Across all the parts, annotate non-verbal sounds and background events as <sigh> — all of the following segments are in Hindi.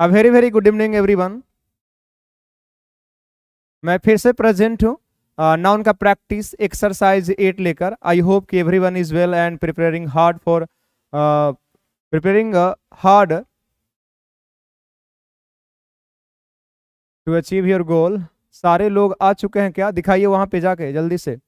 अ very very good evening everyone मैं फिर से प्रेजेंट हूँ नाउन का प्रैक्टिस एक्सरसाइज एट लेकर आई होप कि everyone is well and preparing hard for preparing hard to achieve your goal सारे लोग आ चुके हैं क्या दिखाइए वहाँ पे जाके जल्दी से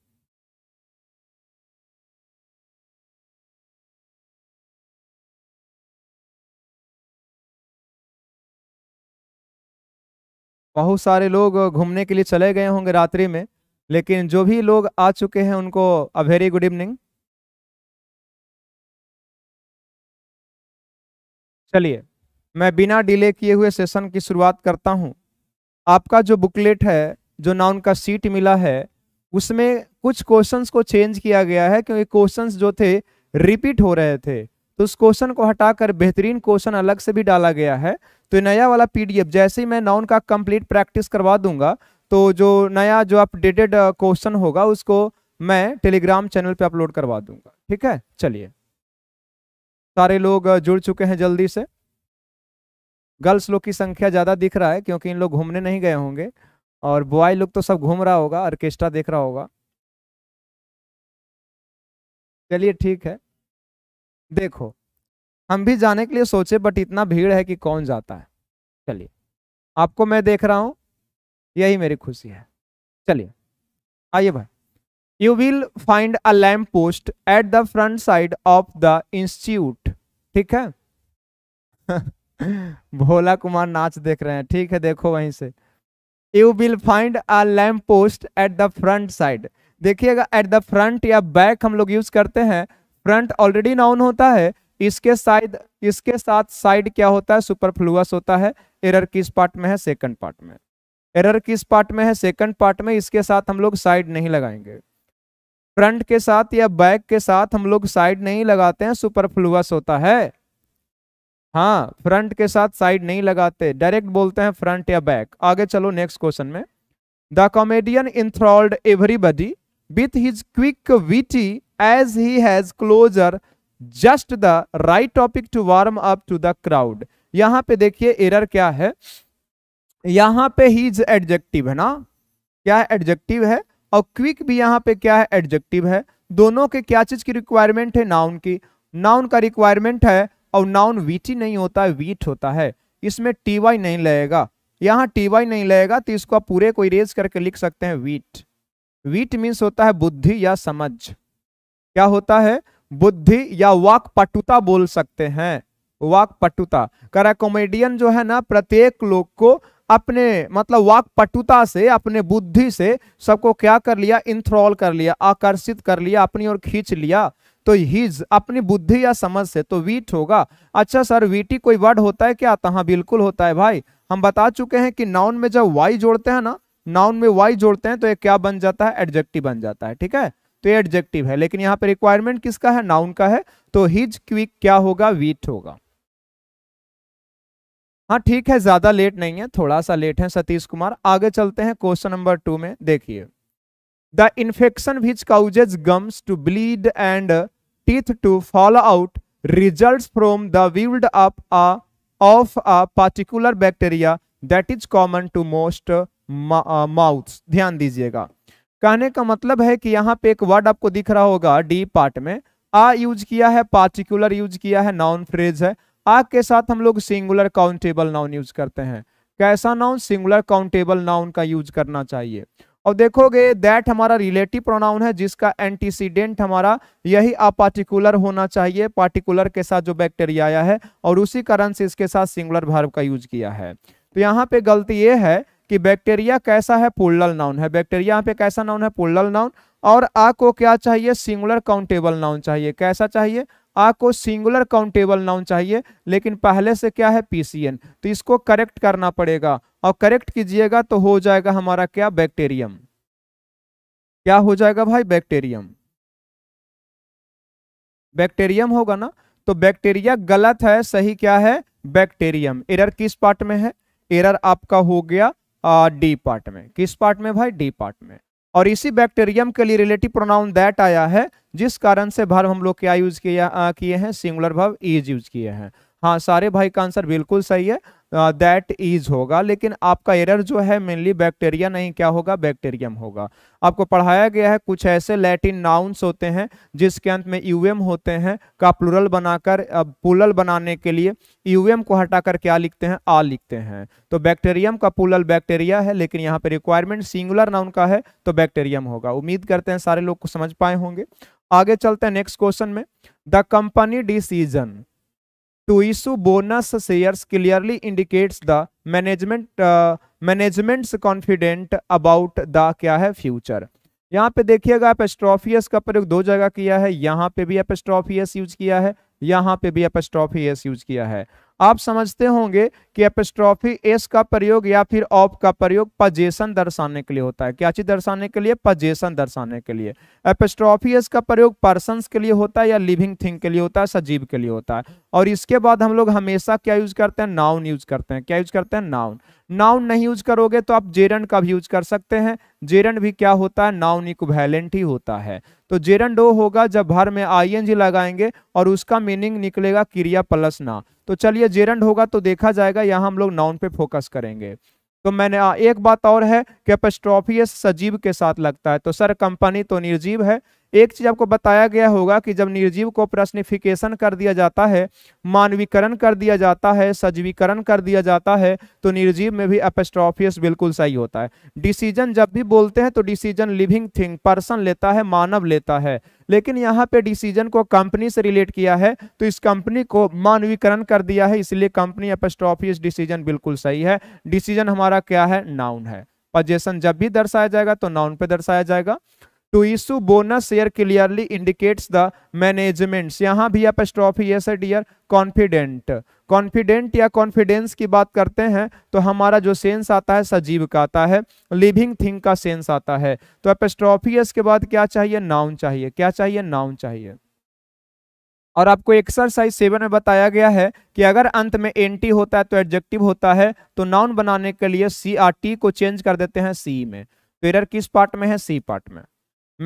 बहुत सारे लोग घूमने के लिए चले गए होंगे रात्रि में लेकिन जो भी लोग आ चुके हैं उनको अ वेरी गुड इवनिंग चलिए मैं बिना डिले किए हुए सेशन की शुरुआत करता हूं आपका जो बुकलेट है जो ना उनका सीट मिला है उसमें कुछ क्वेश्चंस को चेंज किया गया है क्योंकि क्वेश्चंस जो थे रिपीट हो रहे थे तो उस क्वेश्चन को हटाकर बेहतरीन क्वेश्चन अलग से भी डाला गया है तो नया वाला पीडीएफ जैसे ही मैं नाउन का कंप्लीट प्रैक्टिस करवा दूंगा तो जो नया जो अपडेटेड क्वेश्चन uh, होगा उसको मैं टेलीग्राम चैनल पे अपलोड करवा दूंगा ठीक है चलिए सारे लोग uh, जुड़ चुके हैं जल्दी से गर्ल्स लोग की संख्या ज़्यादा दिख रहा है क्योंकि इन लोग घूमने नहीं गए होंगे और बॉय लोग तो सब घूम रहा होगा ऑर्केस्ट्रा देख रहा होगा चलिए ठीक है देखो हम भी जाने के लिए सोचे बट इतना भीड़ है कि कौन जाता है चलिए आपको मैं देख रहा हूं यही मेरी खुशी है चलिए आइए भाई you will find a lamp post at the front side of the institute ठीक है <laughs> भोला कुमार नाच देख रहे हैं ठीक है देखो वहीं से you will find a lamp post at the front side देखिएगा एट द फ्रंट या बैक हम लोग यूज करते हैं फ्रंट ऑलरेडी नाउन होता है इसके साइड इसके साथ साइड क्या होता है सुपर सुपरफ्लुअस होता है एरर किस पार्ट में है सेकंड पार्ट में एरर किस पार्ट में है सेकंड पार्ट में इसके साथ हम लोग साइड नहीं लगाएंगे फ्रंट के साथ या बैक के साथ हम लोग साइड नहीं लगाते हैं सुपर सुपरफ्लुअस होता है हाँ फ्रंट के साथ साइड नहीं लगाते डायरेक्ट बोलते हैं फ्रंट या बैक आगे चलो नेक्स्ट क्वेश्चन में the comedian enthralled everybody with his quick witty as he has closure just the right topic to warm up to the crowd यहां पे देखिए एरर क्या है यहां पे ही एडजेक्टिव है ना क्या एडजेक्टिव है और क्विक भी यहां पे क्या है एडजेक्टिव है दोनों के क्या चीज की रिक्वायरमेंट है नाउन की नाउन का रिक्वायरमेंट है और नाउन वीटी नहीं होता है वीट होता है इसमें टी वाई नहीं लगेगा यहाँ टी वाई नहीं लगेगा तो इसको आप पूरे को इरेज करके लिख सकते हैं वीट वीट मीन्स होता है बुद्धि या समझ क्या होता है बुद्धि या वाक पटुता बोल सकते हैं वाक पटुता करा कॉमेडियन जो है ना प्रत्येक लोग को अपने मतलब वाक पटुता से अपने बुद्धि से सबको क्या कर लिया इंथ्रॉल कर लिया आकर्षित कर लिया अपनी ओर खींच लिया तो हीज अपनी बुद्धि या समझ से तो वीट होगा अच्छा सर वीटी कोई वर्ड होता है क्या हाँ बिल्कुल होता है भाई हम बता चुके हैं कि नाउन में जब वाई जोड़ते हैं ना नाउन में वाई जोड़ते हैं तो ये क्या बन जाता है एडजेक्टिव बन जाता है ठीक है तो ये एडजेक्टिव है लेकिन यहां पर रिक्वायरमेंट किसका है नाउन का है तो हिज क्विक क्या होगा वीट होगा हाँ ठीक है ज्यादा लेट नहीं है थोड़ा सा लेट है सतीश कुमार आगे चलते हैं क्वेश्चन नंबर टू में देखिए the infection which causes gums to bleed and teeth to fall out result from the build up of a particular bacteria that is common to most mouth ध्यान दीजिएगा कहने का मतलब है कि यहाँ पे एक वर्ड आपको दिख रहा होगा डी पार्ट में आ यूज किया है पार्टिकुलर यूज किया है नाउन फ्रेज है आ के साथ हम लोग सिंगुलर काउंटेबल नाउन यूज करते हैं कैसा नाउन सिंगुलर काउंटेबल नाउन का यूज करना चाहिए और देखोगे दैट हमारा रिलेटिव प्रोनाउन है जिसका एंटीसीडेंट हमारा यही अपार्टिकुलर होना चाहिए पार्टिकुलर के साथ जो बैक्टेरिया आया है और उसी कारण से इसके साथ सिंगुलर भार्व का यूज किया है तो यहाँ पे गलती ये है कि बैक्टीरिया कैसा है पुल्लल नाउन है बैक्टीरिया यहाँ पे कैसा नाउन है पुल्लल नाउन और आ को क्या चाहिए सिंगुलर काउंटेबल नाउन चाहिए कैसा चाहिए आ को सिंगुलर काउंटेबल नाउन चाहिए लेकिन पहले से क्या है पीसीएन तो इसको करेक्ट करना पड़ेगा और करेक्ट कीजिएगा तो हो जाएगा हमारा क्या बैक्टेरियम क्या हो जाएगा भाई बैक्टेरियम बैक्टेरियम होगा ना तो बैक्टीरिया गलत है सही क्या है बैक्टेरियम एरर किस पार्ट में है एरर आपका हो गया डी पार्ट में किस पार्ट में भाई डी पार्ट में और इसी बैक्टीरियम के लिए रिलेटिव प्रोनाउन दैट आया है जिस कारण से भार्व हम लोग क्या यूज किया किए हैं सिंगुलर भाव इज यूज किए हैं हाँ सारे भाई का आंसर बिल्कुल सही है दैट इज होगा लेकिन आपका एरर जो है मेनली बैक्टीरिया नहीं क्या होगा बैक्टीरियम होगा आपको पढ़ाया गया है कुछ ऐसे लैटिन नाउन्स होते हैं जिसके अंत में यूएम होते हैं का प्लूरल बनाकर पुलल बनाने के लिए यूएम को हटाकर क्या लिखते हैं आ लिखते हैं तो बैक्टीरियम का पुलल बैक्टीरिया है लेकिन यहाँ पे रिक्वायरमेंट सिंगुलर नाउन का है तो बैक्टेरियम होगा उम्मीद करते हैं सारे लोग को समझ पाए होंगे आगे चलते हैं नेक्स्ट क्वेश्चन में the company decision to issue bonus shares clearly indicates the management uh, management's confident about the क्या है future यहाँ पे देखिएगा एपेस्ट्रॉफियस का प्रयोग दो जगह किया है यहाँ पे भी एपेस्ट्रॉफियस यूज किया है यहाँ पे भी एपेस्ट्रॉफियस यूज किया है आप समझते होंगे कि एपिस्ट्रॉफी एस का प्रयोग या फिर ऑफ का प्रयोग पजेशन दर्शाने के लिए होता है क्या चीज दर्शाने के लिए पजेशन दर्शाने के लिए एपिस्ट्रॉफी एस का प्रयोग पर्सन के लिए होता है या लिविंग थिंग के लिए होता है सजीव के लिए होता है और इसके बाद हम लोग हमेशा क्या यूज करते हैं नाउन यूज करते हैं क्या यूज करते हैं नाउन नाउन नहीं यूज करोगे तो आप जेरन का भी यूज कर सकते हैं जेरन भी क्या होता है नाउन इक्वैलेंट ही होता है तो जेरन डो होगा जब भर में आई लगाएंगे और उसका मीनिंग निकलेगा क्रिया प्लस ना तो चलिए जेरंड होगा तो देखा जाएगा यहाँ हम लोग नाउन पे फोकस करेंगे तो मैंने एक बात और है कैपेस्ट्रॉफियस सजीव के साथ लगता है तो सर कंपनी तो निर्जीव है एक चीज आपको बताया गया होगा कि जब निर्जीव को प्रश्निफिकेशन कर दिया जाता है मानवीकरण कर दिया जाता है सजीवीकरण कर दिया जाता है तो निर्जीव में भी अपेस्ट्रॉफियस बिल्कुल सही होता है डिसीजन जब भी बोलते हैं तो डिसीजन लिविंग थिंग पर्सन लेता है मानव लेता है लेकिन यहाँ पे डिसीजन को कंपनी से रिलेट किया है तो इस कंपनी को मानवीकरण कर दिया है इसलिए कंपनी अपेस्ट्रॉफियस डिसीजन बिल्कुल सही है डिसीजन हमारा क्या है नाउन है पजेशन जब भी दर्शाया जाएगा तो नाउन पे दर्शाया जाएगा to issue bonus share clearly indicates the management's यहाँ भी आप स्ट्रॉफी ये सर डियर कॉन्फिडेंट कॉन्फिडेंट या कॉन्फिडेंस की बात करते हैं तो हमारा जो सेंस आता है सजीव का आता है लिविंग थिंग का सेंस आता है तो एपेस्ट्रॉफियस के बाद क्या चाहिए नाउन चाहिए क्या चाहिए नाउन चाहिए और आपको एक्सरसाइज सेवन में बताया गया है कि अगर अंत में एंटी होता है तो एडजेक्टिव होता है तो नाउन बनाने के लिए सी आर टी को चेंज कर देते हैं सी में तो एरर किस पार्ट में है सी पार्ट में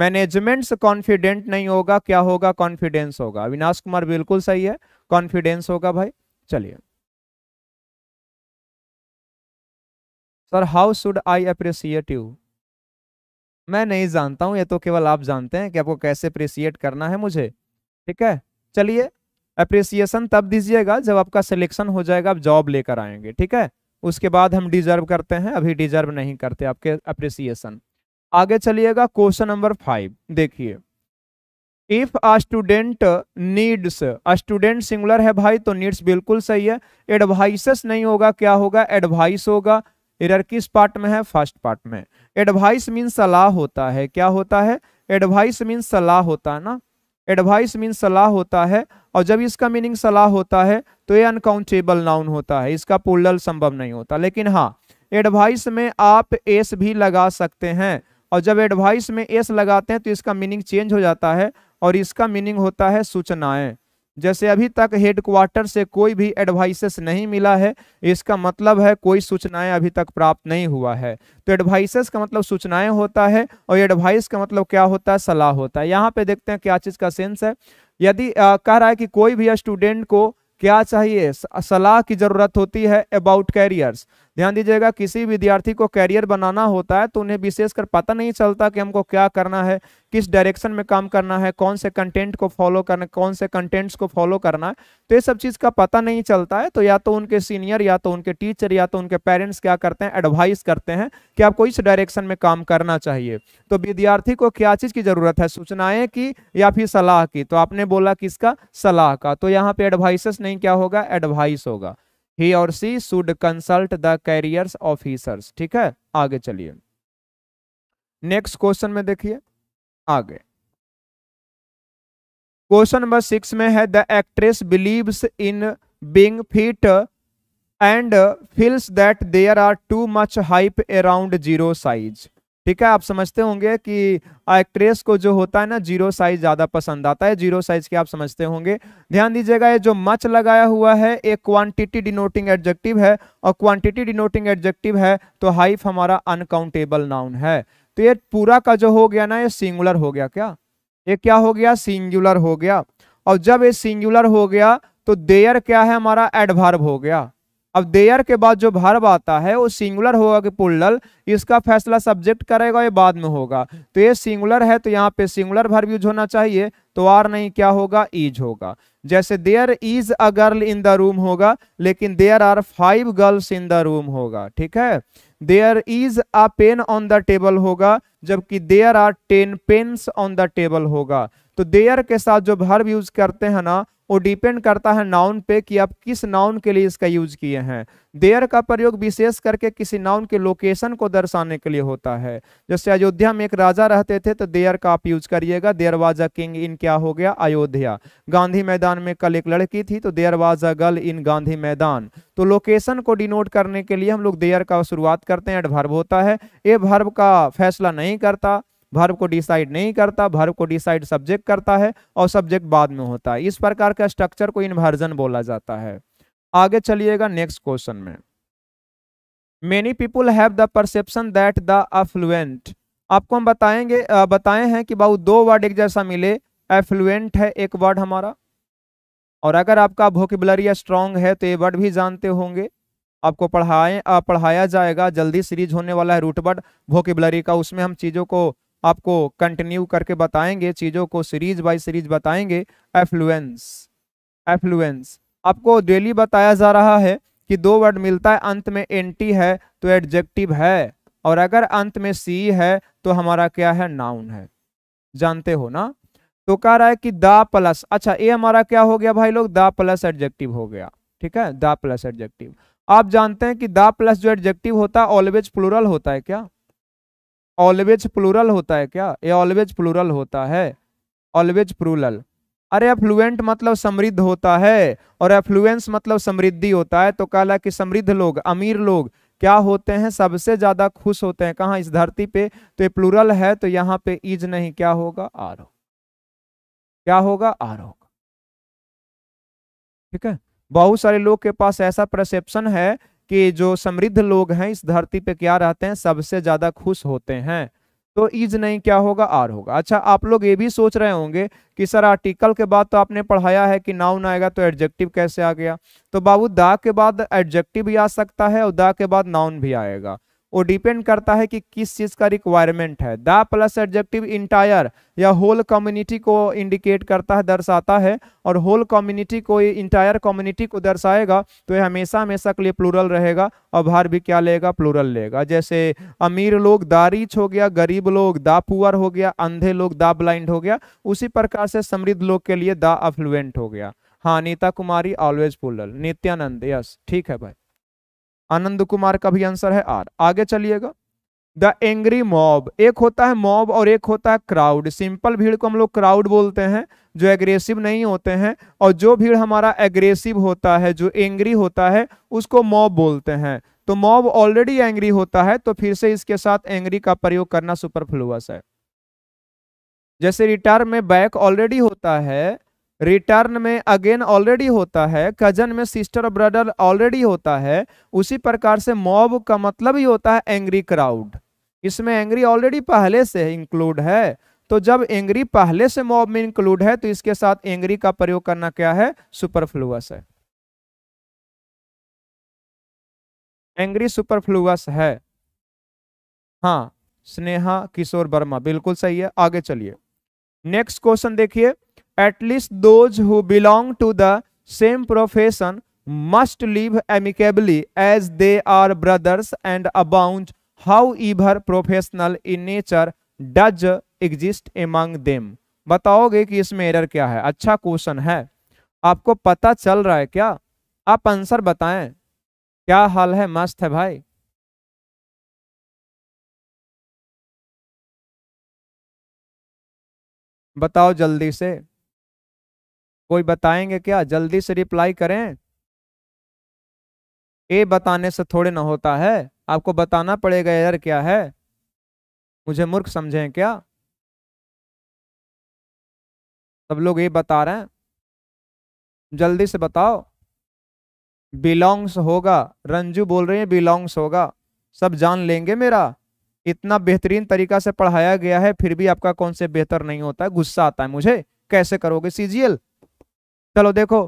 मैनेजमेंट से कॉन्फिडेंट नहीं होगा क्या होगा कॉन्फिडेंस होगा अविनाश कुमार बिल्कुल सही है कॉन्फिडेंस होगा भाई चलिए sir how should I appreciate you मैं नहीं जानता हूं ये तो केवल आप जानते हैं कि आपको कैसे अप्रिसिएट करना है मुझे ठीक है चलिए अप्रिसिएशन तब दीजिएगा जब आपका सिलेक्शन हो जाएगा आप जॉब लेकर आएंगे ठीक है उसके बाद हम डिजर्व करते हैं अभी डिजर्व नहीं करते आपके अप्रिसिएशन आगे चलिएगा क्वेश्चन नंबर फाइव देखिए if a student needs student singular है भाई तो नीड्स बिल्कुल सही है एडवाइसेस नहीं होगा क्या होगा एडवाइस होगा एरर किस पार्ट में है फर्स्ट पार्ट में एडवाइस मीन सलाह होता है क्या होता है एडवाइस मीन सलाह होता है ना एडवाइस मीन सलाह होता है और जब इसका मीनिंग सलाह होता है तो ये अनकाउंटेबल नाउन होता है इसका पुलल संभव नहीं होता लेकिन हाँ एडवाइस में आप एस भी लगा सकते हैं और जब एडवाइस में एस लगाते हैं तो इसका मीनिंग चेंज हो जाता है और इसका मीनिंग होता है सूचनाएं जैसे अभी तक हेडक्वार्टर से कोई भी एडवाइसेस नहीं मिला है इसका मतलब है कोई सूचनाएं अभी तक प्राप्त नहीं हुआ है तो एडवाइसेस का मतलब सूचनाएं होता है और एडवाइस का मतलब क्या होता है सलाह होता है यहाँ पे देखते हैं क्या चीज़ का सेंस है यदि कह रहा है कि कोई भी स्टूडेंट को क्या चाहिए सलाह की ज़रूरत होती है अबाउट कैरियर्स ध्यान दीजिएगा किसी विद्यार्थी को कैरियर बनाना होता है तो उन्हें विशेषकर पता नहीं चलता कि हमको क्या करना है किस डायरेक्शन में काम करना है कौन से कंटेंट को फॉलो करना कौन से कंटेंट्स को फॉलो करना है तो ये सब चीज़ का पता नहीं चलता है तो या तो उनके सीनियर या तो उनके टीचर या तो उनके पेरेंट्स क्या करते हैं एडवाइस करते हैं कि आपको इस डायरेक्शन में काम करना चाहिए तो विद्यार्थी को क्या चीज़ की ज़रूरत है सूचनाएं की या फिर सलाह की तो आपने बोला किसका सलाह का तो यहाँ पे एडवाइसेस नहीं क्या होगा एडवाइस होगा ही और she should consult the careers officers ठीक है आगे चलिए नेक्स्ट क्वेश्चन में देखिए आगे क्वेश्चन नंबर सिक्स में है the actress believes in being fit and feels that there are too much hype around zero size ठीक है आप समझते होंगे कि एक्ट्रेस को जो होता है ना जीरो साइज ज्यादा पसंद आता है जीरो साइज के आप समझते होंगे ध्यान दीजिएगा ये जो मच लगाया हुआ है एक क्वांटिटी डिनोटिंग एडजेक्टिव है और क्वांटिटी डिनोटिंग एडजेक्टिव है तो हाइफ हमारा अनकाउंटेबल नाउन है तो ये पूरा का जो हो गया ना ये सिंगुलर हो गया क्या ये क्या हो गया सिंगुलर हो गया और जब ये सिंगुलर हो गया तो देयर क्या है हमारा एडभार्व हो गया अब देयर के बाद जो भर्व आता है वो सिंगुलर होगा कि पुल्लल इसका फैसला सब्जेक्ट करेगा ये बाद में होगा तो ये सिंगुलर है तो यहाँ पे सिंगुलर भर्व यूज होना चाहिए तो आर नहीं क्या होगा ईज होगा जैसे there is a girl in the room होगा लेकिन there are five girls in the room होगा ठीक है there is a pen on the table होगा जबकि there are ten pens on the table होगा तो देयर के साथ जो भर्व यूज करते हैं ना वो डिपेंड करता है नाउन पे कि आप किस नाउन के लिए इसका यूज किए हैं देयर का प्रयोग विशेष करके किसी नाउन के लोकेशन को दर्शाने के लिए होता है जैसे अयोध्या में एक राजा रहते थे तो देयर का आप यूज करिएगा there was a king in क्या हो गया अयोध्या गांधी मैदान में कल एक लड़की थी तो there was a girl in Gandhi Maidan तो लोकेशन को डिनोट करने के लिए हम लोग देयर का शुरुआत करते हैं एडभर्व होता है ये भर्व का फैसला नहीं करता भर्व को डिसाइड नहीं करता भर्व को डिसाइड सब्जेक्ट करता है और सब्जेक्ट बाद में होता है इस प्रकार का स्ट्रक्चर को इन्वर्जन बोला जाता है आगे चलिएगा नेक्स्ट क्वेश्चन में many people have the perception that the affluent आपको हम बताएंगे बताए हैं कि बाबू दो वर्ड एक जैसा मिले एफ्लुएंट है एक वर्ड हमारा और अगर आपका वोकेबलरी स्ट्रांग है तो ये वर्ड भी जानते होंगे आपको पढ़ाए पढ़ाया जाएगा जल्दी सीरीज होने वाला है रूटवर्ड वर्ड का उसमें हम चीज़ों को आपको कंटिन्यू करके बताएंगे चीज़ों को सीरीज बाय सीरीज बताएंगे एफ्लुएंस एफ्लुएंस आपको डेली बताया जा रहा है कि दो वर्ड मिलता है अंत में एंटी है तो एडजेक्टिव है और अगर अंत में सी है तो हमारा क्या है नाउन है जानते हो ना तो कह रहा है कि द प्लस अच्छा ये हमारा क्या हो गया भाई लोग द प्लस एडजेक्टिव हो गया ठीक है द प्लस एडजेक्टिव आप जानते हैं कि द प्लस जो एडजेक्टिव होता है ऑलवेज प्लूरल होता है क्या ऑलवेज प्लूरल होता है क्या ये ऑलवेज प्लूरल होता है ऑलवेज प्लूरल अरे एफ्लुएंट मतलब समृद्ध होता है और एफ्लुएंस मतलब समृद्धि होता है तो कहला कि समृद्ध लोग अमीर लोग क्या होते हैं सबसे ज्यादा खुश होते हैं कहाँ इस धरती पे तो ये प्लूरल है तो यहाँ पे इज नहीं क्या होगा आर होगा क्या होगा आर होगा ठीक है बहुत सारे लोग के पास ऐसा परसेप्शन है कि जो समृद्ध लोग हैं इस धरती पे क्या रहते हैं सबसे ज़्यादा खुश होते हैं तो इज नहीं क्या होगा आर होगा अच्छा आप लोग ये भी सोच रहे होंगे कि सर आर्टिकल के बाद तो आपने पढ़ाया है कि नाउन आएगा तो एडजेक्टिव कैसे आ गया तो बाबू दा के बाद एडजेक्टिव भी आ सकता है और दा के बाद नाउन भी आएगा वो डिपेंड करता है कि किस चीज़ का रिक्वायरमेंट है द प्लस एडजेक्टिव इंटायर या होल कम्युनिटी को इंडिकेट करता है दर्शाता है और होल कम्युनिटी को इंटायर कम्युनिटी को दर्शाएगा तो ये हमेशा हमेशा के लिए प्लूरल रहेगा और भार भी क्या लेगा प्लूरल लेगा जैसे अमीर लोग द हो गया गरीब लोग द पुअर हो गया अंधे लोग द ब्लाइंड हो गया उसी प्रकार से समृद्ध लोग के लिए द अफ्लुएंट हो गया हाँ Nita Kumari always plural Nityanand yes ठीक है भाई आनंद कुमार का भी आंसर है आर आगे चलिएगा द एंग्री मॉब एक होता है मॉब और एक होता है क्राउड सिंपल भीड़ को हम लोग क्राउड बोलते हैं जो एग्रेसिव नहीं होते हैं और जो भीड़ हमारा एग्रेसिव होता है जो एंग्री होता है उसको मॉब बोलते हैं तो मॉब ऑलरेडी एंग्री होता है तो फिर से इसके साथ एंग्री का प्रयोग करना सुपरफ्लुअस है जैसे रिटायर में बैक ऑलरेडी होता है रिटर्न में अगेन ऑलरेडी होता है कजन में सिस्टर ब्रदर ऑलरेडी होता है उसी प्रकार से मॉब का मतलब ही होता है एंग्री क्राउड इसमें एंग्री ऑलरेडी पहले से इंक्लूड है तो जब एंग्री पहले से मॉब में इंक्लूड है तो इसके साथ एंग्री का प्रयोग करना क्या है सुपरफ्लुअस है एंग्री सुपरफ्लुअस है हाँ स्नेहा किशोर वर्मा बिल्कुल सही है आगे चलिए नेक्स्ट क्वेश्चन देखिए at least those who belong to the same profession must live amicably as they are brothers and abound however professional in nature does exist among them बताओगे कि इसमें एरर क्या है अच्छा क्वेश्चन है आपको पता चल रहा है क्या आप आंसर बताएं क्या हाल है मस्त है भाई बताओ जल्दी से कोई बताएंगे क्या जल्दी से रिप्लाई करें ए बताने से थोड़े ना होता है आपको बताना पड़ेगा यार क्या है मुझे मूर्ख समझें क्या सब लोग ये बता रहे हैं जल्दी से बताओ बिलोंग्स होगा रंजू बोल रहे हैं बिलोंग्स होगा सब जान लेंगे मेरा इतना बेहतरीन तरीका से पढ़ाया गया है फिर भी आपका कौन से बेहतर नहीं होता है गुस्सा आता है मुझे कैसे करोगे सीजीएल चलो देखो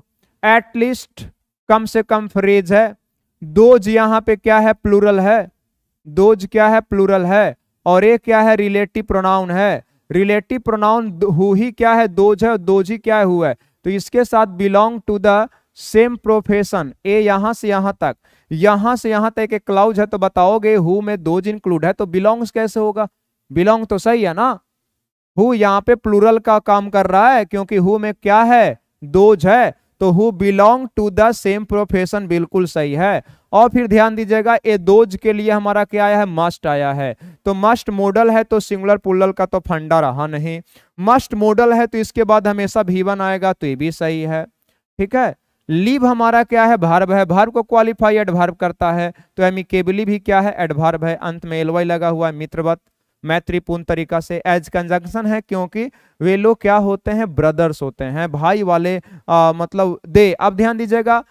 एटलीस्ट कम से कम फ्रेज है दोज यहां पे क्या है प्लूरल है दोज क्या है प्लूरल है और एक क्या है रिलेटिव प्रोनाउन है रिलेटिव प्रोनाउन हु ही क्या है दोज है और दोज ही क्या हुआ है तो इसके साथ belong to the same profession a यहां से यहां तक यहां से यहां तक एक क्लाउज है तो बताओगे हु में दोज इंक्लूड है तो बिलोंग्स कैसे होगा बिलोंग तो सही है ना हु यहाँ पे प्लूरल का काम कर रहा है क्योंकि हु में क्या है दोज है तो who belong to the same profession बिल्कुल सही है और फिर ध्यान दीजिएगा ए दोज के लिए हमारा क्या आया है मस्ट आया है तो मस्ट मॉडल है तो सिंगुलर पुलल का तो फंडा रहा नहीं मस्ट मॉडल है तो इसके बाद हमेशा भीवन आएगा तो ये भी सही है ठीक है लीव हमारा क्या है भार्व है भार्व को क्वालिफाई एडभार्व करता है तो एमिकेबली भी क्या है एडभार्व है अंत में एलवाई लगा हुआ है मित्रवत मैत्रीपूर्ण तरीका से एज कंजक्शन है क्योंकि वे लोग क्या होते हैं ब्रदर्स होते हैं भाई वाले आ, मतलब दे अब ध्यान दीजिएगा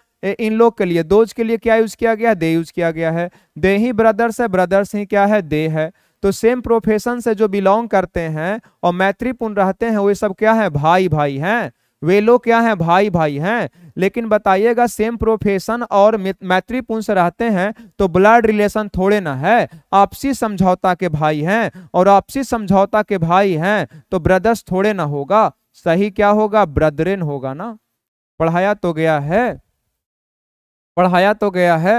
इन लोग के लिए दोज के लिए क्या यूज किया गया दे यूज किया गया है दे ही ब्रदर्स है ब्रदर्स ही क्या है दे है तो सेम प्रोफेशन से जो बिलोंग करते हैं और मैत्रीपूर्ण रहते हैं वे सब क्या है भाई भाई हैं वे लोग क्या हैं भाई भाई हैं लेकिन बताइएगा सेम प्रोफेशन और मैत्रीपूर्ण से रहते हैं तो ब्लड रिलेशन थोड़े ना है आपसी समझौता के भाई हैं और आपसी समझौता के भाई हैं तो ब्रदर्स थोड़े ना होगा सही क्या होगा ब्रदरेन होगा ना पढ़ाया तो गया है पढ़ाया तो गया है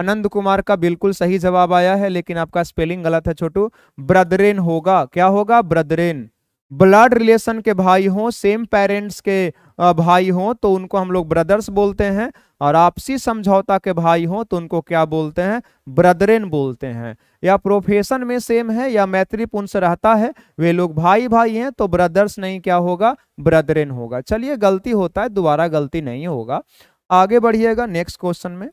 आनंद कुमार का बिल्कुल सही जवाब आया है लेकिन आपका स्पेलिंग गलत है छोटू ब्रदरेन होगा क्या होगा ब्रदरेन ब्लड रिलेशन के भाई हों सेम पेरेंट्स के भाई हों तो उनको हम लोग ब्रदर्स बोलते हैं और आपसी समझौता के भाई हों तो उनको क्या बोलते हैं ब्रदरेन बोलते हैं या प्रोफेशन में सेम है या मैत्रीपूर्ण से रहता है वे लोग भाई भाई हैं तो ब्रदर्स नहीं क्या होगा ब्रदरेन होगा चलिए गलती होता है दोबारा गलती नहीं होगा आगे बढ़िएगा नेक्स्ट क्वेश्चन में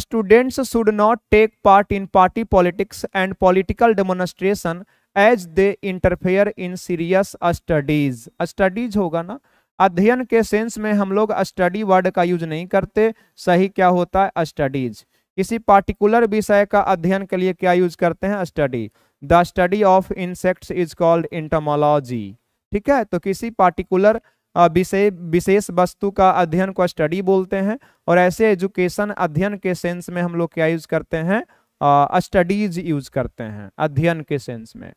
students should not take part in party politics and political demonstration as they interfere in serious studies studies होगा ना अध्ययन के सेंस में हम लोग स्टडी वर्ड का यूज नहीं करते सही क्या होता है स्टडीज किसी पार्टिकुलर विषय का अध्ययन के लिए क्या यूज करते हैं study the study of insects is called entomology ठीक है तो किसी पार्टिकुलर विषय विशेष वस्तु का अध्ययन को स्टडी बोलते हैं और ऐसे एजुकेशन अध्ययन के सेंस में हम लोग क्या यूज करते हैं स्टडीज यूज करते हैं अध्ययन के सेंस में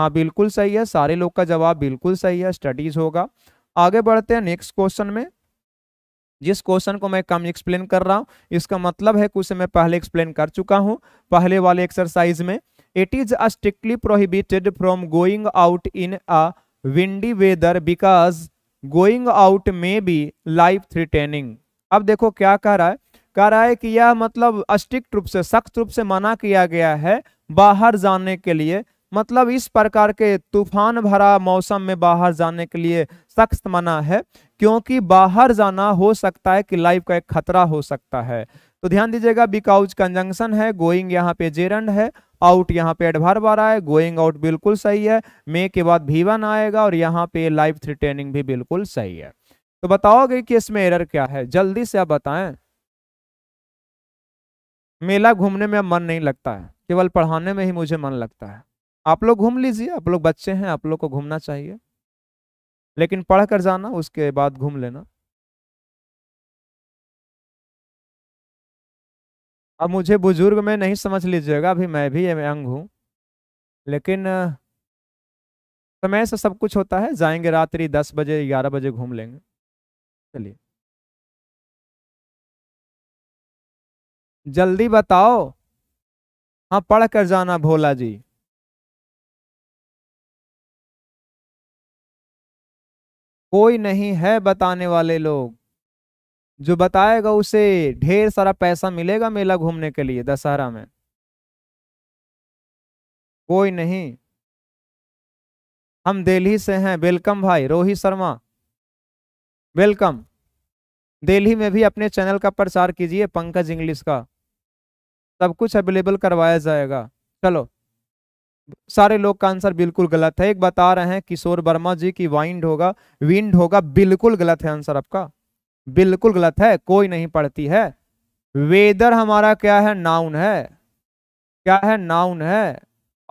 हाँ बिल्कुल सही है सारे लोग का जवाब बिल्कुल सही है स्टडीज होगा आगे बढ़ते हैं नेक्स्ट क्वेश्चन में जिस क्वेश्चन को मैं कम एक्सप्लेन कर रहा हूँ इसका मतलब है कुछ मैं पहले एक्सप्लेन कर चुका हूँ पहले वाले एक्सरसाइज में it is a strictly prohibited from going out in a windy weather because going out may be life threatening अब देखो क्या कह रहा है कह रहा है कि यह मतलब स्ट्रिक्ट रूप से सख्त रूप से मना किया गया है बाहर जाने के लिए मतलब इस प्रकार के तूफान भरा मौसम में बाहर जाने के लिए सख्त मना है क्योंकि बाहर जाना हो सकता है कि लाइफ का एक खतरा हो सकता है तो ध्यान दीजिएगा बिकाउज कंजंक्शन है गोइंग यहाँ पे जेरंड है आउट यहाँ पे एडभार आ रहा है गोइंग आउट बिल्कुल सही है मे के बाद भी वन आएगा और यहाँ पे लाइफ थ्रिटेनिंग भी बिल्कुल सही है तो बताओगे कि इसमें एरर क्या है जल्दी से आप बताएं मेला घूमने में मन नहीं लगता है केवल पढ़ाने में ही मुझे मन लगता है आप लोग घूम लीजिए आप लोग बच्चे हैं आप लोग को घूमना चाहिए लेकिन पढ़ कर जाना उसके बाद घूम लेना अब मुझे बुजुर्ग में नहीं समझ लीजिएगा अभी मैं भी यंग हूँ लेकिन समय से सब कुछ होता है जाएंगे रात्रि दस बजे ग्यारह बजे घूम लेंगे चलिए जल्दी बताओ हाँ पढ़ कर जाना भोला जी कोई नहीं है बताने वाले लोग जो बताएगा उसे ढेर सारा पैसा मिलेगा मेला घूमने के लिए दशहरा में कोई नहीं हम दिल्ली से हैं वेलकम भाई रोहित शर्मा वेलकम दिल्ली में भी अपने चैनल का प्रचार कीजिए पंकज इंग्लिश का सब कुछ अवेलेबल करवाया जाएगा चलो सारे लोग का आंसर बिल्कुल गलत है एक बता रहे हैं किशोर वर्मा जी की वाइंड होगा विंड होगा बिल्कुल गलत है आंसर आपका बिल्कुल गलत है कोई नहीं पढ़ती है वेदर हमारा क्या है नाउन है क्या है नाउन है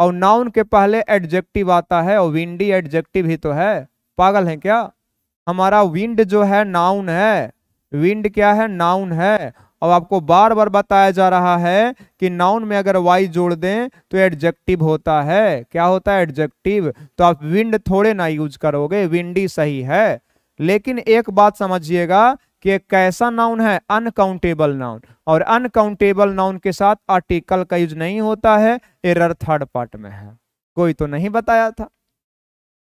और नाउन के पहले एडजेक्टिव आता है और विंडी एडजेक्टिव ही तो है पागल है क्या हमारा विंड जो है नाउन है विंड क्या है नाउन है अब आपको बार बार बताया जा रहा है कि नाउन में अगर वाई जोड़ दें तो एडजेक्टिव होता है क्या होता है एडजेक्टिव तो आप विंड थोड़े ना यूज करोगे विंडी सही है लेकिन एक बात समझिएगा कि एक कैसा नाउन है अनकाउंटेबल नाउन और अनकाउंटेबल नाउन के साथ आर्टिकल का यूज नहीं होता है एरर थर्ड पार्ट में है कोई तो नहीं बताया था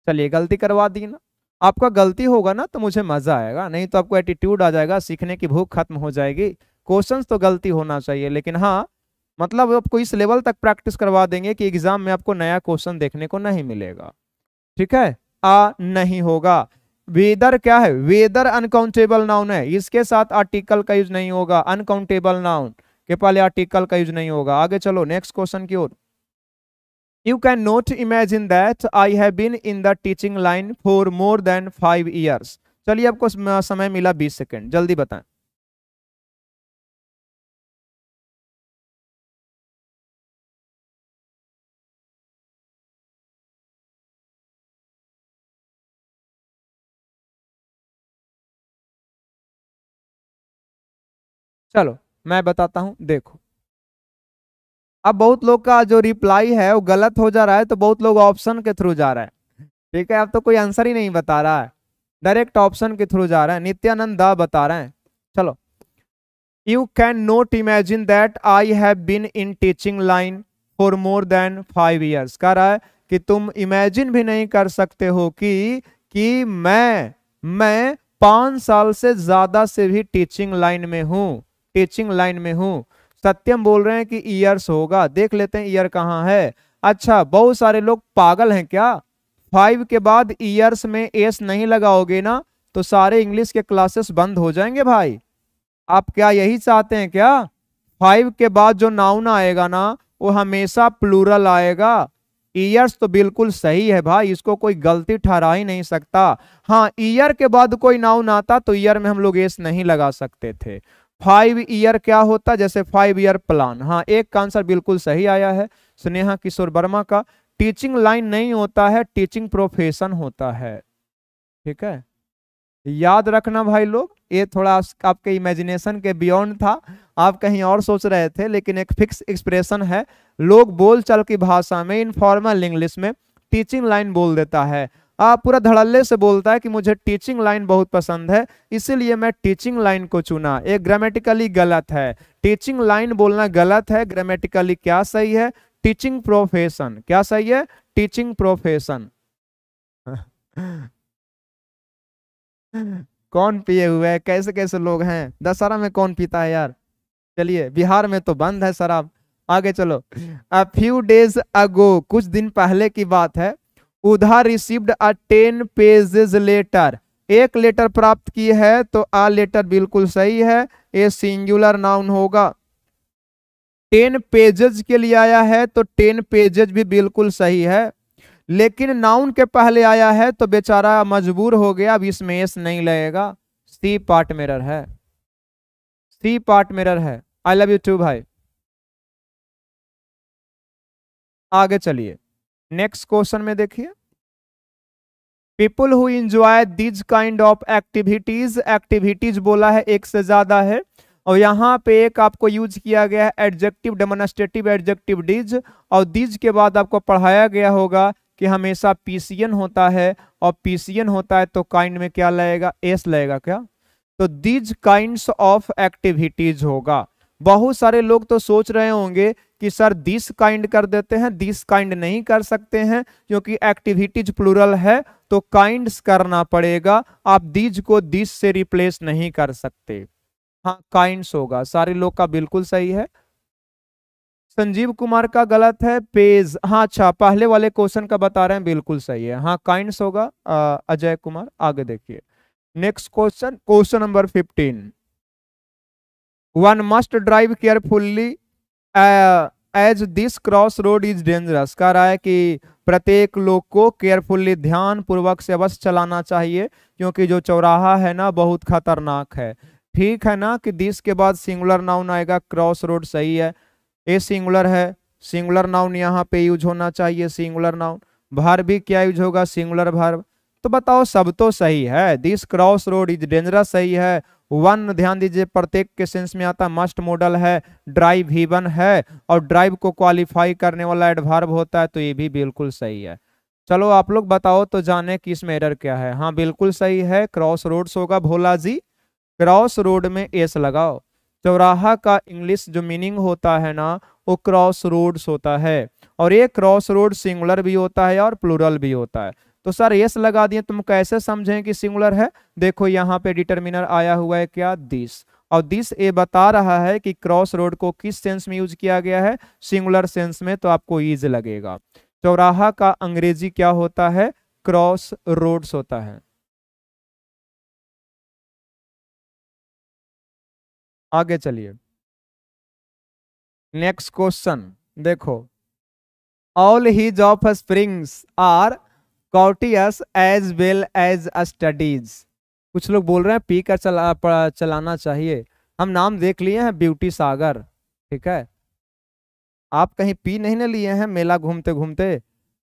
चलिए गलती करवा दी ना आपका गलती होगा ना तो मुझे मजा आएगा नहीं तो आपको एटीट्यूड आ जाएगा सीखने की भूख खत्म हो जाएगी क्वेश्चंस तो गलती होना चाहिए लेकिन हाँ मतलब आपको इस लेवल तक प्रैक्टिस करवा देंगे कि एग्जाम में आपको नया क्वेश्चन देखने को नहीं मिलेगा ठीक है आ नहीं होगा वेदर क्या है वेदर अनकाउंटेबल नाउन है इसके साथ आर्टिकल का यूज नहीं होगा अनकाउंटेबल नाउन के पहले आर्टिकल का यूज नहीं होगा आगे चलो नेक्स्ट क्वेश्चन की ओर you can not imagine that I have been in the teaching line for more than five years चलिए आपको समय मिला बीस सेकेंड जल्दी बताएं चलो मैं बताता हूं देखो अब बहुत लोग का जो रिप्लाई है वो गलत हो जा रहा है तो बहुत लोग ऑप्शन के थ्रू जा रहा है ठीक है अब तो कोई आंसर ही नहीं बता रहा है डायरेक्ट ऑप्शन के थ्रू जा रहा है नित्यानंद द बता रहे हैं चलो you can not imagine that I have been in teaching line for more than five years कह रहा है कि तुम इमेजिन भी नहीं कर सकते हो कि कि मैं मैं पांच साल से ज्यादा से भी टीचिंग लाइन में हूं टीचिंग लाइन में हूँ सत्यम बोल रहे हैं कि ईयर्स होगा देख लेते हैं ईयर कहाँ है अच्छा बहुत सारे लोग पागल हैं क्या फाइव के बाद ईयर्स में एस नहीं लगाओगे ना तो सारे इंग्लिश के क्लासेस बंद हो जाएंगे भाई आप क्या यही चाहते हैं क्या फाइव के बाद जो नाउन आएगा ना वो हमेशा प्लूरल आएगा ईयर्स तो बिल्कुल सही है भाई इसको कोई गलती ठहरा ही नहीं सकता हाँ ईयर के बाद कोई नाउन आता तो ईयर में हम लोग एस नहीं लगा सकते थे फाइव ईयर क्या होता जैसे फाइव ईयर प्लान हाँ एक का आंसर बिल्कुल सही आया है स्नेहा किशोर वर्मा का टीचिंग लाइन नहीं होता है टीचिंग प्रोफेशन होता है ठीक है याद रखना भाई लोग ये थोड़ा आपके इमेजिनेशन के बियॉन्ड था आप कहीं और सोच रहे थे लेकिन एक फिक्स एक्सप्रेशन है लोग बोलचाल की भाषा में इनफॉर्मल इंग्लिश में टीचिंग लाइन बोल देता है आप पूरा धड़ल्ले से बोलता है कि मुझे टीचिंग लाइन बहुत पसंद है इसीलिए मैं टीचिंग लाइन को चुना ये ग्रामेटिकली गलत है टीचिंग लाइन बोलना गलत है ग्रामेटिकली क्या सही है टीचिंग प्रोफेशन क्या सही है टीचिंग प्रोफेशन <laughs> कौन पिए हुए है कैसे कैसे लोग हैं दशहरा में कौन पीता है यार चलिए बिहार में तो बंद है शराब आगे चलो अ फ्यू डेज अगो कुछ दिन पहले की बात है उधर received a ten pages letter एक लेटर प्राप्त की है तो आ लेटर बिल्कुल सही है ये सिंगुलर नाउन होगा टेन पेजेज के लिए आया है तो टेन पेजेज भी बिल्कुल सही है लेकिन नाउन के पहले आया है तो बेचारा मजबूर हो गया अब इसमें एस नहीं लगेगा सी पार्ट मिरर है सी पार्ट मिरर है आई लव यू टू भाई आगे चलिए नेक्स्ट क्वेश्चन में देखिए people who enjoy these kind of activities activities बोला है एक से ज्यादा है और यहाँ पे एक आपको यूज किया गया है एडजेक्टिव डेमोनस्ट्रेटिव एडजेक्टिव डीज और डिज के बाद आपको पढ़ाया गया होगा कि हमेशा पीसीएन होता है और पीसीएन होता है तो काइंड में क्या लगेगा एस लगेगा क्या तो दीज काइंड ऑफ एक्टिविटीज होगा बहुत सारे लोग तो सोच रहे होंगे कि सर दिस काइंड कर देते हैं दिस काइंड नहीं कर सकते हैं क्योंकि एक्टिविटीज प्लूरल है तो काइंड करना पड़ेगा आप दीज को दिस से रिप्लेस नहीं कर सकते हाँ काइंड्स होगा सारे लोग का बिल्कुल सही है संजीव कुमार का गलत है पेज हाँ अच्छा पहले वाले क्वेश्चन का बता रहे हैं बिल्कुल सही है हाँ काइंड्स होगा अजय कुमार आगे देखिए next question question number fifteen one must drive carefully as this cross road is dangerous कह रहा है कि प्रत्येक लोग को केयरफुल्ली ध्यान पूर्वक से अवश्य चलाना चाहिए क्योंकि जो चौराहा है ना बहुत खतरनाक है ठीक है ना कि दिस के बाद सिंगुलर नाउन आएगा क्रॉस रोड सही है ए सिंगुलर है सिंगुलर नाउन यहाँ पे यूज होना चाहिए सिंगुलर नाउन भार भी क्या यूज होगा सिंगुलर भार तो बताओ सब तो सही है this cross road is dangerous सही है वन ध्यान दीजिए प्रत्येक के सेंस में आता मस्ट मॉडल है ड्राइव ही वन है और ड्राइव को क्वालिफाई करने वाला एडवर्ब होता है तो ये भी बिल्कुल सही है चलो आप लोग बताओ तो जाने कि इसमें एरर क्या है हाँ बिल्कुल सही है क्रॉस रोड्स होगा भोला जी क्रॉस रोड में एस लगाओ चौराहा का इंग्लिश जो मीनिंग होता है ना वो क्रॉस रोड्स होता है और ये क्रॉस रोड सिंगुलर भी होता है और प्लूरल भी होता है तो सर एस लगा दिए तुम कैसे समझें कि सिंगुलर है देखो यहाँ पे डिटर्मिनर आया हुआ है क्या दिस और दिस ये बता रहा है कि क्रॉस रोड को किस सेंस में यूज किया गया है सिंगुलर सेंस में तो आपको ईज लगेगा चौराहा का अंग्रेजी क्या होता है क्रॉस रोड्स होता है आगे चलिए नेक्स्ट क्वेश्चन देखो all his offsprings are cautious as well as studious कुछ लोग बोल रहे हैं पी कर चला चलाना चाहिए हम नाम देख लिए हैं ब्यूटी सागर ठीक है आप कहीं पी नहीं ना लिए हैं मेला घूमते घूमते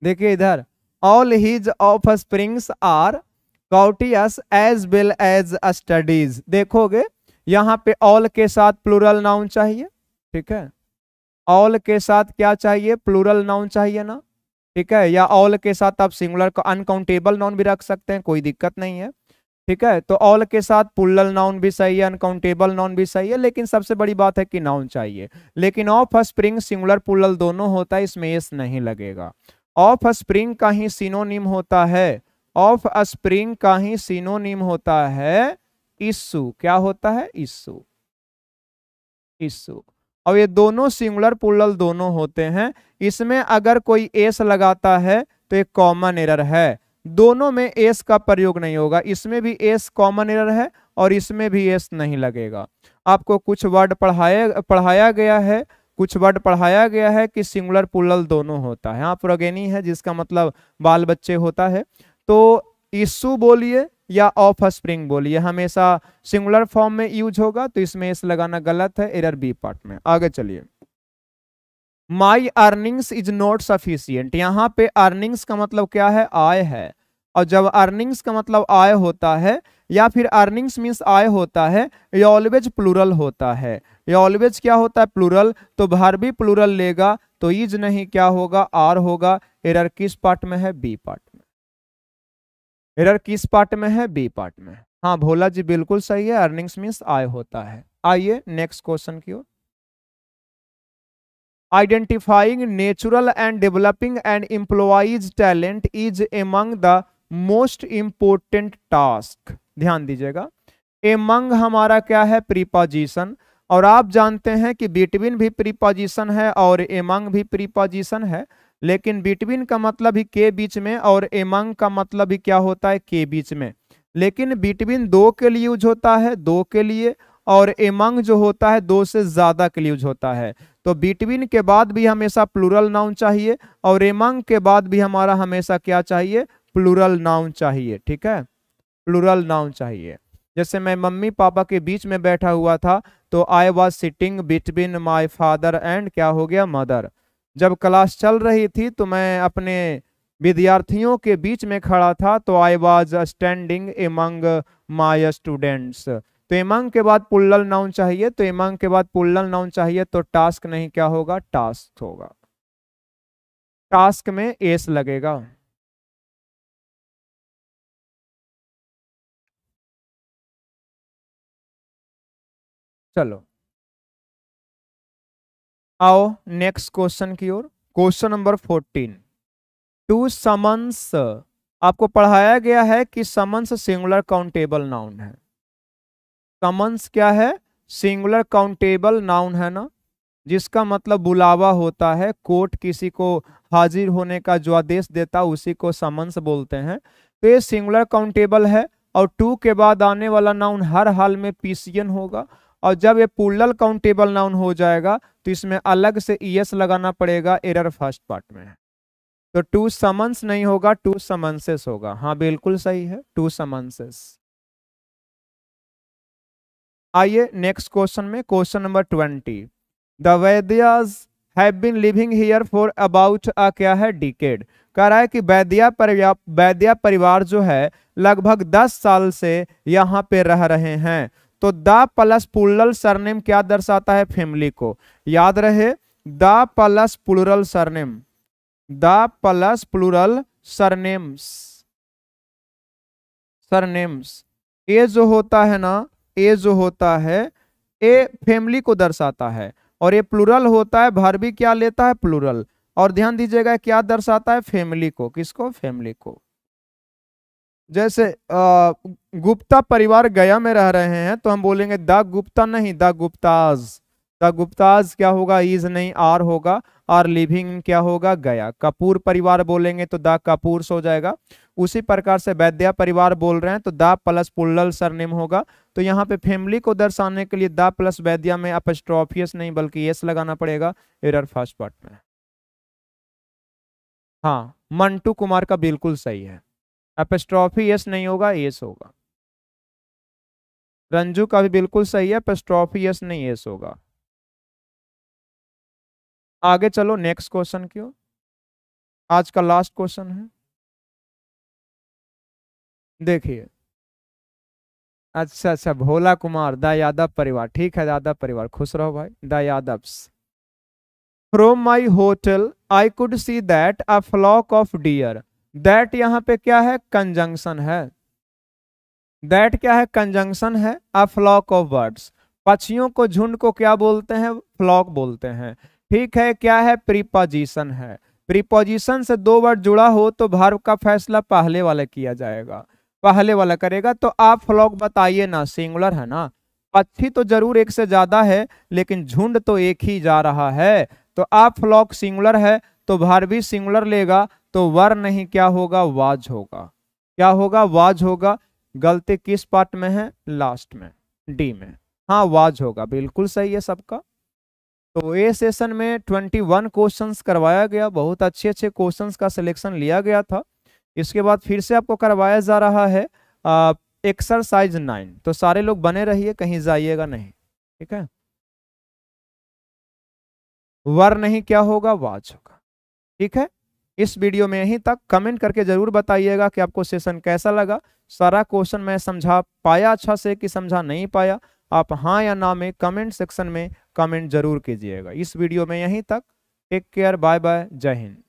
देखिए इधर all his offsprings are cautious as well as studious देखोगे यहाँ पे ऑल के साथ प्लूरल नाउन चाहिए ठीक है ऑल के साथ क्या चाहिए प्लूरल नाउन चाहिए ना ठीक है या ऑल के साथ आप सिंगुलर को अनकाउंटेबल नाउन भी रख सकते हैं कोई दिक्कत नहीं है ठीक है तो ऑल के साथ पुल्लल नाउन भी सही है अनकाउंटेबल नाउन भी सही है लेकिन सबसे बड़ी बात है कि नाउन चाहिए लेकिन ऑफ स्प्रिंग सिंगुलर पुल्लल दोनों होता है इसमें एस नहीं लगेगा ऑफ स्प्रिंग का ही सिनोनिम होता है ऑफ स्प्रिंग का ही सिनोनिम होता है इस्सू क्या होता है इस्सू इस्सू और ये दोनों सिंगुलर पुलल दोनों होते हैं इसमें अगर कोई एस लगाता है तो एक कॉमन एरर है दोनों में एस का प्रयोग नहीं होगा इसमें भी एस कॉमन एरर है और इसमें भी एस नहीं लगेगा आपको कुछ वर्ड पढ़ाया पढ़ाया गया है कुछ वर्ड पढ़ाया गया है कि सिंगुलर पुलल दोनों होता है यहाँ प्रोगेनी है जिसका मतलब बाल बच्चे होता है तो ईसु बोलिए या ऑफ स्प्रिंग बोल ये हमेशा सिंगुलर फॉर्म में यूज होगा तो इसमें इस लगाना गलत है एरर बी पार्ट में आगे चलिए my earnings is not sufficient यहाँ पे अर्निंग्स का मतलब क्या है आय है और जब अर्निंग्स का मतलब आय होता है या फिर अर्निंग्स मीन्स आय होता है या ऑलवेज प्लूरल होता है या ऑलवेज क्या होता है प्लूरल तो बाहर भी प्लूरल लेगा तो इज नहीं क्या होगा आर होगा एरर किस पार्ट में है बी पार्ट एरर किस पार्ट में है बी पार्ट में हाँ भोला जी बिल्कुल सही है अर्निंग्स मीन्स आय होता है आइए नेक्स्ट क्वेश्चन की ओर identifying natural and developing and employees talent is among the most important task ध्यान दीजिएगा एमंग हमारा क्या है प्रीपोजिशन और आप जानते हैं कि बिटवीन भी प्रीपोजिशन है और एमंग भी प्रीपोजिशन है लेकिन बिटवीन का मतलब ही के बीच में और एमंग का मतलब ही क्या होता है के बीच में लेकिन बिटवीन दो के लिए यूज होता है दो के लिए और एमंग जो होता है दो से ज़्यादा के लिए यूज होता है तो बिटवीन के बाद भी हमेशा प्लूरल नाउन चाहिए और एमंग के बाद भी हमारा हमेशा क्या चाहिए प्लूरल नाउन चाहिए ठीक है प्लूरल नाउन चाहिए जैसे मैं मम्मी पापा के बीच में बैठा हुआ था तो I was sitting between my father and क्या हो गया मदर जब क्लास चल रही थी तो मैं अपने विद्यार्थियों के बीच में खड़ा था तो I was standing among my students तो एमंग के बाद पुल्लल नाउन चाहिए तो एमंग के बाद पुल्लल नाउन चाहिए तो टास्क नहीं क्या होगा टास्क होगा टास्क में एस लगेगा चलो आओ नेक्स्ट क्वेश्चन की ओर question number fourteen two summons आपको पढ़ाया गया है कि समन्स सिंगुलर काउंटेबल नाउन है समन्स क्या है सिंगुलर काउंटेबल नाउन है ना जिसका मतलब बुलावा होता है कोर्ट किसी को हाजिर होने का जो आदेश देता है उसी को समन्स बोलते हैं तो ये सिंगुलर काउंटेबल है और टू के बाद आने वाला नाउन हर हाल में पीसीएन होगा और जब ये पुलल काउंटेबल नाउन हो जाएगा तो इसमें अलग से ई e एस लगाना पड़ेगा एरर फर्स्ट पार्ट में तो टू समन्स नहीं होगा टू समन्सेस होगा हाँ बिल्कुल सही है टू समन्सेस आइए नेक्स्ट क्वेश्चन में question number twenty the Vaidyas have been living here for about a क्या है डिकेड कह रहा है कि वैद्या परिवार वैद्या परिवार जो है लगभग दस साल से यहाँ पे रह रहे हैं तो द प्लस पुलरल सरनेम क्या दर्शाता है फैमिली को याद रहे the plus plural surname the plus plural surnames surnames ए जो होता है ना ए जो होता है ए फैमिली को दर्शाता है और ये प्लूरल होता है भर भी क्या लेता है प्लूरल और ध्यान दीजिएगा क्या दर्शाता है फैमिली को किसको फैमिली को जैसे गुप्ता परिवार गया में रह रहे हैं तो हम बोलेंगे द गुप्ता नहीं द गुप्ताज द गुप्ताज क्या होगा इज नहीं आर होगा आर लिविंग क्या होगा गया कपूर परिवार बोलेंगे तो द कपूर हो जाएगा उसी प्रकार से वैद्या परिवार बोल रहे हैं तो द प्लस पुल्लल सरनेम होगा तो यहाँ पे फैमिली को दर्शाने के लिए द प्लस वैद्या में अपस्ट्रॉफियस नहीं बल्कि यस लगाना पड़ेगा एरर फर्स्ट पार्ट में हाँ मंटू कुमार का बिल्कुल सही है एपेस्ट्रॉफी यस नहीं होगा एस होगा रंजू का भी बिल्कुल सही है एपेस्ट्रॉफी यस नहीं एस होगा आगे चलो नेक्स्ट क्वेश्चन की ओर आज का लास्ट क्वेश्चन है देखिए अच्छा अच्छा भोला कुमार द यादव परिवार ठीक है यादव परिवार खुश रहो भाई the Yadav from my hotel I could see that a flock of deer that यहाँ पे क्या है कंजंक्शन है दैट क्या है कंजंक्शन है अ फ्लॉक ऑफ वर्ड्स पक्षियों को झुंड को क्या बोलते हैं फ्लॉक बोलते हैं ठीक है क्या है प्रीपोजिशन है प्रीपोजिशन से दो वर्ड जुड़ा हो तो भार्व का फैसला पहले वाला किया जाएगा पहले वाला करेगा तो आप फ्लॉक बताइए ना सिंगुलर है ना पक्षी तो जरूर एक से ज्यादा है लेकिन झुंड तो एक ही जा रहा है तो आप फ्लॉक सिंगुलर है तो भार्वी सिंगुलर लेगा तो वर नहीं क्या होगा वाज होगा क्या होगा वाज होगा गलती किस पार्ट में है लास्ट में डी में हाँ वाज होगा बिल्कुल सही है सबका तो ए सेशन में ट्वेंटी वन क्वेश्चन करवाया गया बहुत अच्छे अच्छे क्वेश्चन का सिलेक्शन लिया गया था इसके बाद फिर से आपको करवाया जा रहा है एक्सरसाइज नाइन तो सारे लोग बने रहिए कहीं जाइएगा नहीं ठीक है वर नहीं क्या होगा वाज होगा ठीक है इस वीडियो में यहीं तक कमेंट करके ज़रूर बताइएगा कि आपको सेशन कैसा लगा सारा क्वेश्चन मैं समझा पाया अच्छा से कि समझा नहीं पाया आप हाँ या ना में कमेंट सेक्शन में कमेंट जरूर कीजिएगा इस वीडियो में यहीं तक टेक केयर बाय बाय जय हिंद